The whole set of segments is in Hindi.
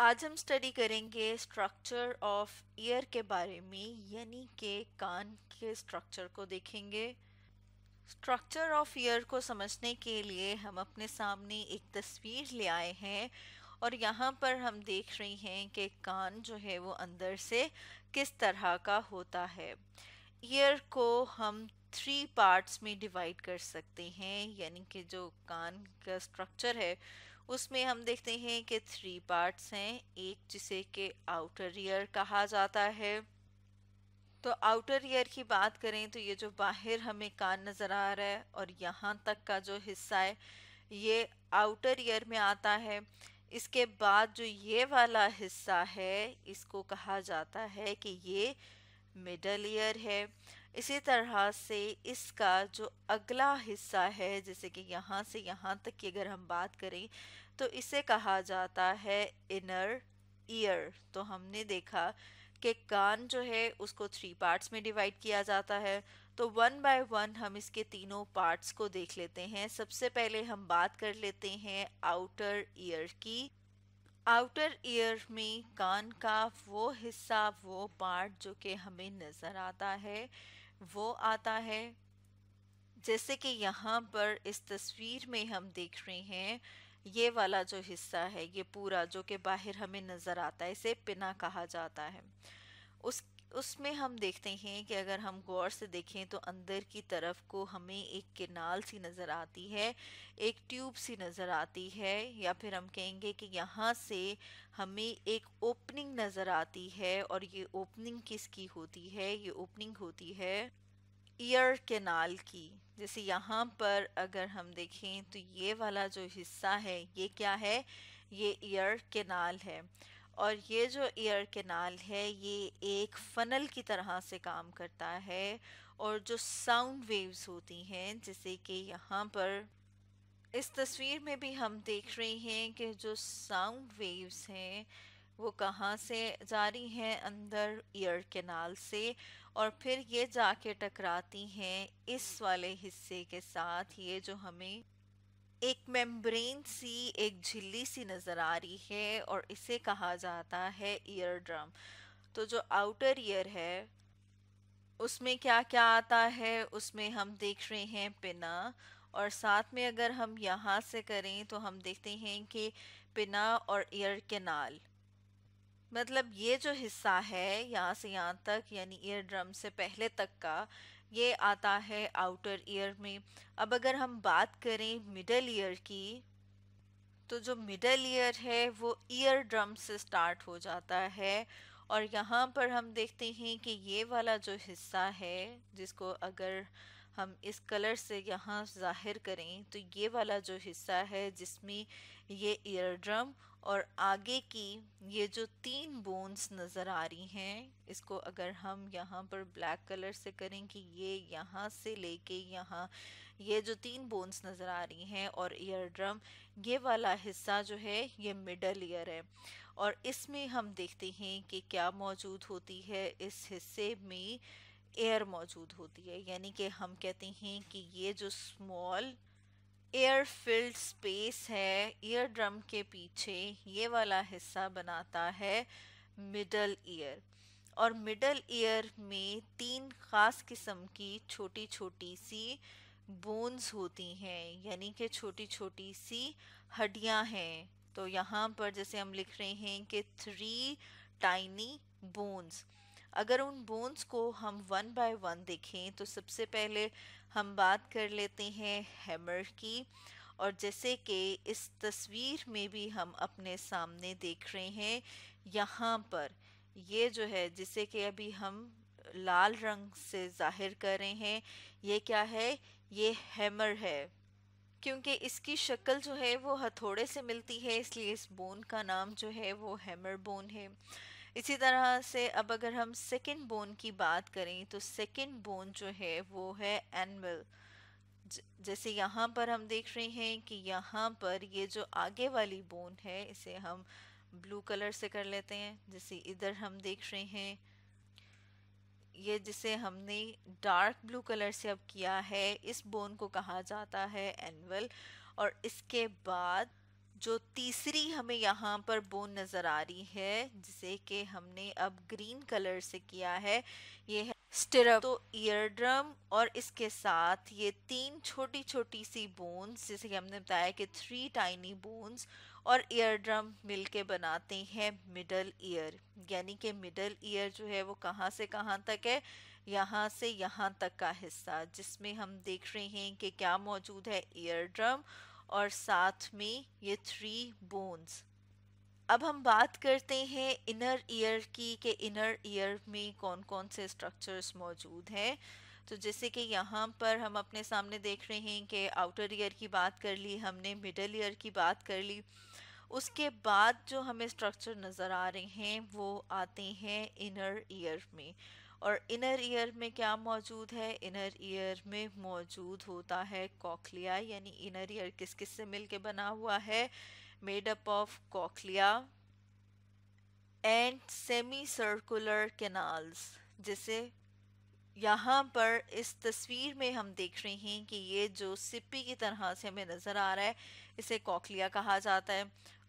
आज हम स्टडी करेंगे स्ट्रक्चर ऑफ ईयर के बारे में यानी कि कान के स्ट्रक्चर को देखेंगे स्ट्रक्चर ऑफ ईयर को समझने के लिए हम अपने सामने एक तस्वीर ले आए हैं और यहाँ पर हम देख रहे हैं कि कान जो है वो अंदर से किस तरह का होता है ईयर को हम थ्री पार्ट्स में डिवाइड कर सकते हैं यानी कि जो कान का स्ट्रक्चर है उसमें हम देखते हैं कि थ्री पार्ट्स हैं एक जिसे के आउटर ईयर कहा जाता है तो आउटर ईयर की बात करें तो ये जो बाहर हमें कान नज़र आ रहा है और यहाँ तक का जो हिस्सा है ये आउटर ईयर में आता है इसके बाद जो ये वाला हिस्सा है इसको कहा जाता है कि ये मिडल ईयर है इसी तरह से इसका जो अगला हिस्सा है जैसे कि यहाँ से यहाँ तक की अगर हम बात करें तो इसे कहा जाता है इनर ईयर तो हमने देखा कि कान जो है उसको थ्री पार्ट्स में डिवाइड किया जाता है तो वन बाय वन हम इसके तीनों पार्ट्स को देख लेते हैं सबसे पहले हम बात कर लेते हैं आउटर ईयर की आउटर ईयर में कान का वो हिस्सा वो पार्ट जो कि हमें नज़र आता है वो आता है जैसे कि यहाँ पर इस तस्वीर में हम देख रहे हैं ये वाला जो हिस्सा है ये पूरा जो कि बाहर हमें नज़र आता है इसे पिना कहा जाता है उस उसमें हम देखते हैं कि अगर हम गौर से देखें तो अंदर की तरफ को हमें एक किनाल सी नज़र आती है एक ट्यूब सी नज़र आती है या फिर हम कहेंगे कि यहाँ से हमें एक ओपनिंग नज़र आती है और ये ओपनिंग किसकी होती है ये ओपनिंग होती है ईयर केनाल की जैसे यहाँ पर अगर हम देखें तो ये वाला जो हिस्सा है ये क्या है ये ईयर केनाल है और ये जो ईयर केनाल है ये एक फ़नल की तरह से काम करता है और जो साउंड वेव्स होती हैं जैसे कि यहाँ पर इस तस्वीर में भी हम देख रहे हैं कि जो साउंड वेव्स हैं वो कहाँ से जा रही हैं अंदर ईयर केनाल से और फिर ये जाके टकराती हैं इस वाले हिस्से के साथ ये जो हमें एक मेम्ब्रेन सी एक झिल्ली सी नज़र आ रही है और इसे कहा जाता है ईयर ड्रम तो जो आउटर ईयर है उसमें क्या क्या आता है उसमें हम देख रहे हैं पिना और साथ में अगर हम यहाँ से करें तो हम देखते हैं कि पिना और ईयर केनाल मतलब ये जो हिस्सा है यहाँ से यहाँ तक यानी ईयर ड्रम से पहले तक का ये आता है आउटर ईयर में अब अगर हम बात करें मिडल ईयर की तो जो मिडल ईयर है वो ईयर ड्रम से स्टार्ट हो जाता है और यहाँ पर हम देखते हैं कि ये वाला जो हिस्सा है जिसको अगर हम इस कलर से यहाँ ज़ाहिर करें तो ये वाला जो हिस्सा है जिसमें ये ईयर ड्रम और आगे की ये जो तीन बोन्स नज़र आ रही हैं इसको अगर हम यहाँ पर ब्लैक कलर से करें कि ये यहाँ से लेके यहाँ ये जो तीन बोन्स नज़र आ रही हैं और ईयर ड्रम ये वाला हिस्सा जो है ये मिडल ईयर है और इसमें हम देखते हैं कि क्या मौजूद होती है इस हिस्से में एयर मौजूद होती है यानी कि हम कहते हैं कि ये जो स्मॉल एयर फिल्ड स्पेस है ईयर ड्रम के पीछे ये वाला हिस्सा बनाता है मिडल ईयर और मिडल ईयर में तीन ख़ास किस्म की छोटी छोटी सी बोन्स होती हैं यानी कि छोटी छोटी सी हड्डियां हैं तो यहाँ पर जैसे हम लिख रहे हैं कि थ्री टाइनी बोन्स अगर उन बोन्स को हम वन बाय वन देखें तो सबसे पहले हम बात कर लेते हैं हैमर की और जैसे कि इस तस्वीर में भी हम अपने सामने देख रहे हैं यहाँ पर ये जो है जिसे कि अभी हम लाल रंग से जाहिर कर रहे हैं ये क्या है ये हैमर है क्योंकि इसकी शक्ल जो है वो हथौड़े से मिलती है इसलिए इस बोन का नाम जो है वो हैमर बोन है इसी तरह से अब अगर हम सेकेंड बोन की बात करें तो सेकेंड बोन जो है वो है एनवल जैसे यहाँ पर हम देख रहे हैं कि यहाँ पर ये जो आगे वाली बोन है इसे हम ब्लू कलर से कर लेते हैं जैसे इधर हम देख रहे हैं ये जिसे हमने डार्क ब्लू कलर से अब किया है इस बोन को कहा जाता है एनवल और इसके बाद जो तीसरी हमें यहाँ पर बोन नज़र आ रही है जिसे कि हमने अब ग्रीन कलर से किया है ये है स्टिरप तो ईयर ड्रम और इसके साथ ये तीन छोटी छोटी सी बोन्स जिसे कि हमने बताया कि थ्री टाइनी बोन्स और ईयर ड्रम मिल के बनाते हैं मिडल ईयर यानी कि मिडल ईयर जो है वो कहाँ से कहाँ तक है यहाँ से यहाँ तक का हिस्सा जिसमें हम देख रहे हैं कि क्या मौजूद है ईयर ड्रम और साथ में ये थ्री बोन्स अब हम बात करते हैं इनर ईयर की कि इनर ईयर में कौन कौन से स्ट्रक्चर्स मौजूद हैं तो जैसे कि यहाँ पर हम अपने सामने देख रहे हैं कि आउटर ईयर की बात कर ली हमने मिडल ईयर की बात कर ली उसके बाद जो हमें स्ट्रक्चर नज़र आ रहे हैं वो आते हैं इनर ईयर में और इनर ईयर में क्या मौजूद है इनर ईयर में मौजूद होता है कॉकलिया यानी इनर ईयर किस किस से मिलके बना हुआ है made up of cochlea and semi circular canals जिसे यहाँ पर इस तस्वीर में हम देख रहे हैं कि ये जो सिप्पी की तरह से हमें नज़र आ रहा है इसे कॉकलिया कहा जाता है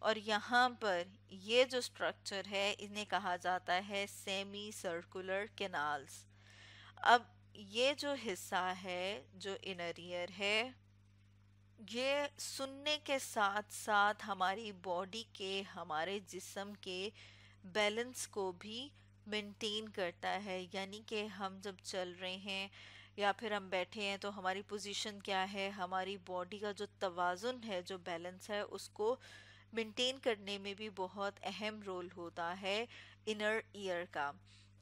और यहाँ पर ये जो स्ट्रक्चर है इन्हें कहा जाता है सेमी सर्कुलर केनाल्स अब ये जो हिस्सा है जो इनर ईयर है ये सुनने के साथ साथ हमारी बॉडी के हमारे जिसम के बैलेंस को भी मेंटेन करता है यानी कि हम जब चल रहे हैं या फिर हम बैठे हैं तो हमारी पोजीशन क्या है हमारी बॉडी का जो तवाजुन है जो बैलेंस है उसको मेंटेन करने में भी बहुत अहम रोल होता है इनर ईयर का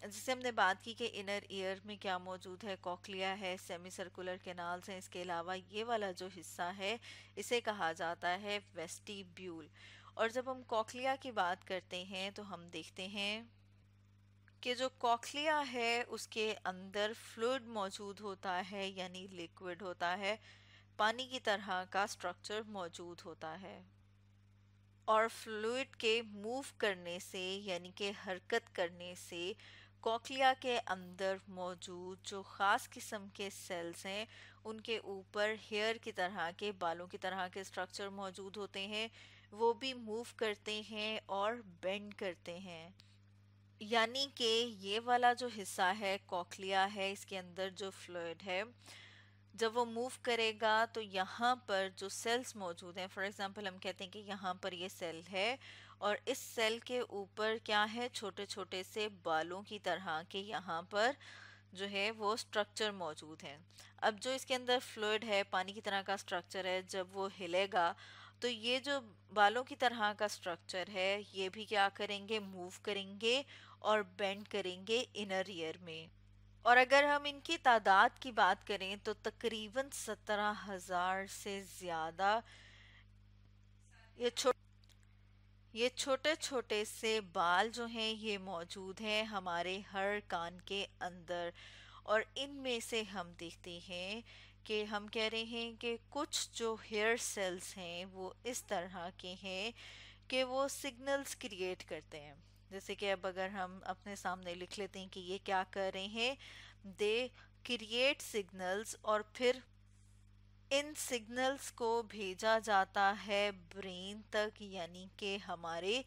जैसे हमने बात की कि इनर ईयर में क्या मौजूद है कॉकलिया है सेमी सर्कुलर केनाल्स हैं इसके अलावा ये वाला जो हिस्सा है इसे कहा जाता है वेस्टिब्यूल और जब हम कॉकलिया की बात करते हैं तो हम देखते हैं कि जो कॉकलिया है उसके अंदर फ्लूड मौजूद होता है यानी लिक्विड होता है पानी की तरह का स्ट्रक्चर मौजूद होता है और फ्लूड के मूव करने से यानी कि हरकत करने से कोकलिया के अंदर मौजूद जो ख़ास किस्म के सेल्स हैं उनके ऊपर हेयर की तरह के बालों की तरह के स्ट्रक्चर मौजूद होते हैं वो भी मूव करते हैं और बेंड करते हैं यानी कि ये वाला जो हिस्सा है कॉकलिया है इसके अंदर जो फ्लूड है जब वो मूव करेगा तो यहाँ पर जो सेल्स मौजूद हैं फॉर एग्जांपल हम कहते हैं कि यहाँ पर ये सेल है और इस सेल के ऊपर क्या है छोटे छोटे से बालों की तरह के यहाँ पर जो है वो स्ट्रक्चर मौजूद है अब जो इसके अंदर फ्लूड है पानी की तरह का स्ट्रक्चर है जब वो हिलेगा तो ये जो बालों की तरह का स्ट्रक्चर है ये भी क्या करेंगे मूव करेंगे और बेंड करेंगे इनर ईयर में और अगर हम इनकी तादाद की बात करें तो तकरीबन सत्रह हज़ार से ज़्यादा ये छोटे ये छोटे छोटे से बाल जो हैं ये मौजूद हैं हमारे हर कान के अंदर और इनमें से हम देखते हैं कि हम कह रहे हैं कि कुछ जो हेयर सेल्स हैं वो इस तरह के हैं कि वो सिग्नल्स क्रिएट करते हैं जैसे कि अब अगर हम अपने सामने लिख लेते हैं कि ये क्या कर रहे हैं दे क्रिएट सिग्नल्स और फिर इन सिग्नल्स को भेजा जाता है ब्रेन तक यानी कि हमारे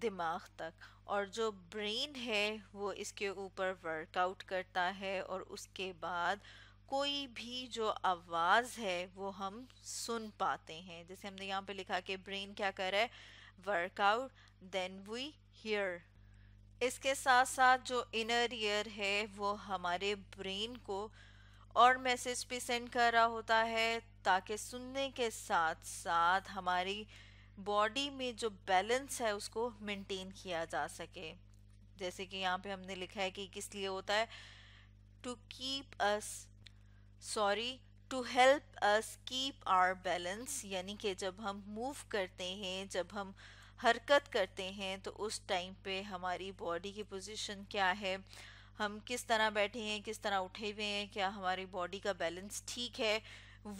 दिमाग तक और जो ब्रेन है वो इसके ऊपर वर्कआउट करता है और उसके बाद कोई भी जो आवाज़ है वो हम सुन पाते हैं जैसे हमने यहाँ पे लिखा कि ब्रेन क्या कर रहा है वर्कआउट देन वी हियर इसके साथ साथ जो इनर ईयर है वो हमारे ब्रेन को और मैसेज भी सेंड कर रहा होता है ताकि सुनने के साथ साथ हमारी बॉडी में जो बैलेंस है उसको मेंटेन किया जा सके जैसे कि यहाँ पे हमने लिखा है कि किस लिए होता है to keep us sorry to help us keep our balance यानी कि जब हम मूव करते हैं जब हम हरकत करते हैं तो उस टाइम पे हमारी बॉडी की पोजीशन क्या है हम किस तरह बैठे हैं किस तरह उठे हुए हैं क्या हमारी बॉडी का बैलेंस ठीक है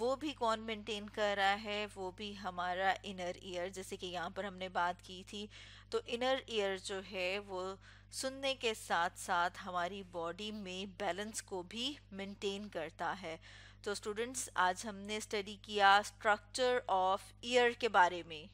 वो भी कौन मेंटेन कर रहा है वो भी हमारा इनर ईयर जैसे कि यहाँ पर हमने बात की थी तो इनर ईयर जो है वो सुनने के साथ साथ हमारी बॉडी में बैलेंस को भी मेंटेन करता है तो स्टूडेंट्स आज हमने स्टडी किया स्ट्रक्चर ऑफ ईयर के बारे में